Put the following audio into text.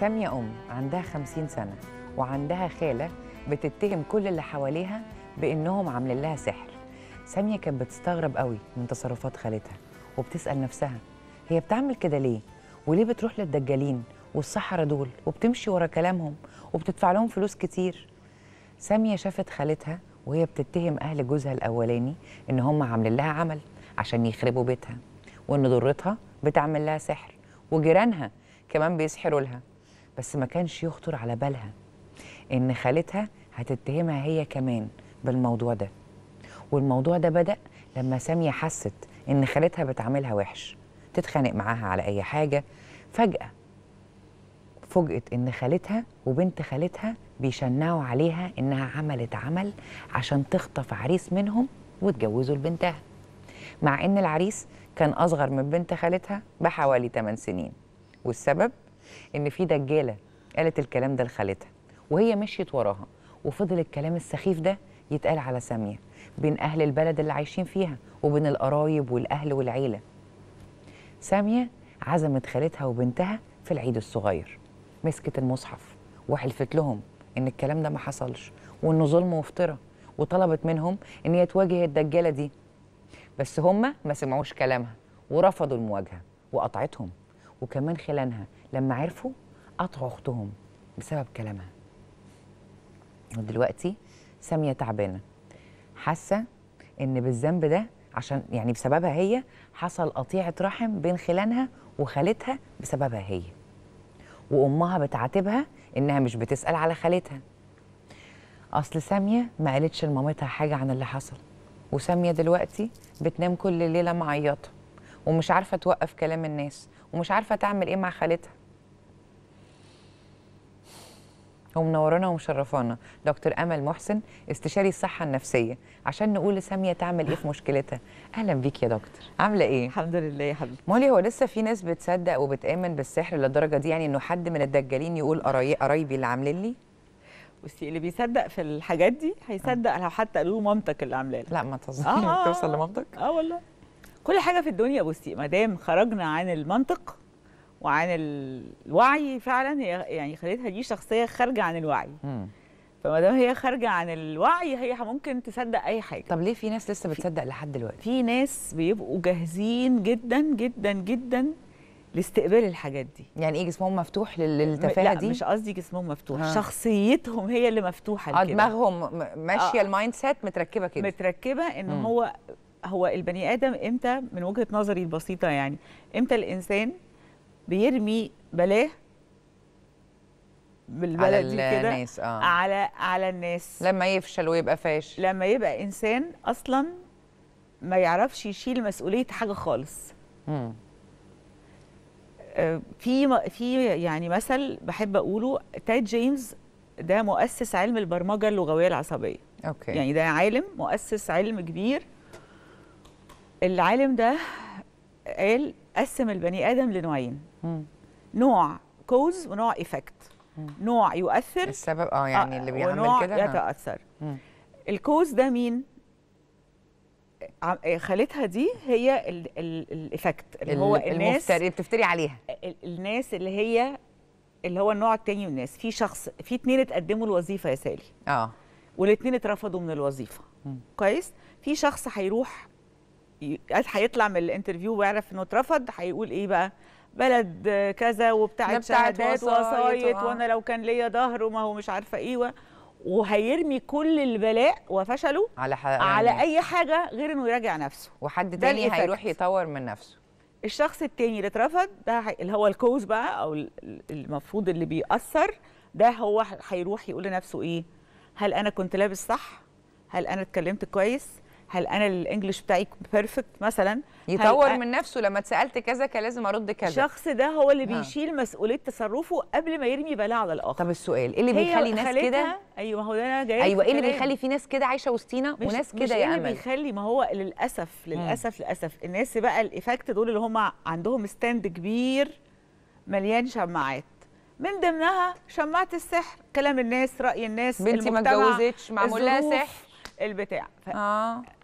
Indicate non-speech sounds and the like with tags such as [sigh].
سامية أم عندها خمسين سنة وعندها خالة بتتهم كل اللي حواليها بإنهم عاملين لها سحر سامية كانت بتستغرب قوي من تصرفات خالتها وبتسأل نفسها هي بتعمل كده ليه وليه بتروح للدجالين والصحرة دول وبتمشي ورا كلامهم وبتدفع لهم فلوس كتير سامية شافت خالتها وهي بتتهم أهل جوزها الأولاني إن هم عاملين لها عمل عشان يخربوا بيتها وإن ضرتها بتعمل لها سحر وجيرانها كمان بيسحروا لها بس ما كانش يخطر على بالها ان خالتها هتتهمها هي كمان بالموضوع ده والموضوع ده بدا لما ساميه حست ان خالتها بتعاملها وحش تتخانق معاها على اي حاجه فجاه فوجئت ان خالتها وبنت خالتها بيشنعوا عليها انها عملت عمل عشان تخطف عريس منهم وتجوزه لبنتها مع ان العريس كان اصغر من بنت خالتها بحوالي 8 سنين والسبب ان في دجاله قالت الكلام ده لخالتها وهي مشيت وراها وفضل الكلام السخيف ده يتقال على ساميه بين اهل البلد اللي عايشين فيها وبين القرايب والاهل والعيله ساميه عزمت خالتها وبنتها في العيد الصغير مسكت المصحف وحلفت لهم ان الكلام ده ما حصلش وانه ظلم وافتراء وطلبت منهم ان هي تواجه الدجاله دي بس هم ما سمعوش كلامها ورفضوا المواجهه وقطعتهم وكمان خلانها لما عرفوا قطعوا اختهم بسبب كلامها ودلوقتي ساميه تعبانه حاسه ان بالذنب ده عشان يعني بسببها هي حصل قطيعه رحم بين خلانها وخالتها بسببها هي وامها بتعاتبها انها مش بتسال على خالتها اصل ساميه ما قالتش لمامتها حاجه عن اللي حصل وساميه دلوقتي بتنام كل ليله معيطه ومش عارفه توقف كلام الناس ومش عارفه تعمل ايه مع خالتها ومنورانا ومشرفانا دكتور امل محسن استشاري الصحه النفسيه عشان نقول لساميه تعمل ايه في مشكلتها اهلا بيك يا دكتور عامله ايه الحمد لله يا حبيبتي مولي هو لسه في ناس بتصدق وبتامن بالسحر للدرجه دي يعني انه حد من الدجالين يقول قرايبي اللي عاملين لي بصي اللي بيصدق في الحاجات دي هيصدق لو حتى قالوا مامتك اللي عامله لا ما تهزريش آه [laughs] توصل لمامتك اه والله كل حاجه في الدنيا بصي ما دام خرجنا عن المنطق وعن الوعي فعلا هي يعني خليتها دي شخصيه خارجه عن الوعي مم. فما دام هي خارجه عن الوعي هي ممكن تصدق اي حاجه طب ليه في ناس لسه بتصدق لحد دلوقتي في ناس بيبقوا جاهزين جدا جدا جدا لاستقبال الحاجات دي يعني ايه جسمهم مفتوح للتفاهه دي لا مش قصدي جسمهم مفتوح ها. شخصيتهم هي اللي مفتوحه آه، لكده دماغهم ماشيه آه. المايند سيت متركبه كده متركبه ان مم. هو هو البني ادم امتى من وجهه نظري البسيطه يعني امتى الانسان بيرمي بلاه بالبلدي كده آه. على على الناس لما يفشل ويبقى فاشل لما يبقى انسان اصلا ما يعرفش يشيل مسؤوليه حاجه خالص امم في في يعني مثل بحب اقوله تاد جيمز ده مؤسس علم البرمجه اللغويه العصبيه اوكي يعني ده عالم مؤسس علم كبير العالم ده قال قسم البني ادم لنوعين نوع كوز ونوع ايفكت نوع يؤثر السبب اه يعني اللي آه، بيعمل كده آه. يتاثر مم. الكوز ده مين خالتها دي هي الايفكت اللي هو الناس اللي بتفتري عليها الناس اللي هي اللي هو النوع الثاني من الناس في شخص في اتنين اتقدموا الوظيفه يا سالي اه والاتنين اترفضوا من الوظيفه م. كويس في شخص هيروح هيطلع من الانترفيو ويعرف انه اترفض هيقول ايه بقى بلد كذا وبتاعت شهادات وصايت وانا لو كان ليا ظهر وما هو مش عارفه ايه وهيرمي كل البلاء وفشله على على يعني اي حاجه غير انه يراجع نفسه وحد تاني هيروح يطور من نفسه الشخص التاني اللي اترفض ده اللي هو الكوز بقى او المفروض اللي بيأثر ده هو هيروح يقول لنفسه ايه هل انا كنت لابس صح هل انا اتكلمت كويس هل انا الانجليش بتاعي بيرفكت مثلا يطور من نفسه لما اتسالت كذا كان لازم ارد كذا الشخص ده هو اللي نعم. بيشيل مسؤوليه تصرفه قبل ما يرمي بلاء على الاخر طب السؤال ايه اللي بيخلي ناس كده ايوه هو ده انا جاي ايوه ايه اللي بيخلي في ناس كده عايشه وسطينا وناس كده يا إيه امل اللي يعني؟ بيخلي ما هو للاسف للاسف للاسف الناس بقى الايفكت دول اللي هم عندهم ستاند كبير مليان شماعات من ضمنها شماعه السحر كلام الناس راي الناس بنتي ما اتجوزتش معمول لها سحر البتاع ف... آه.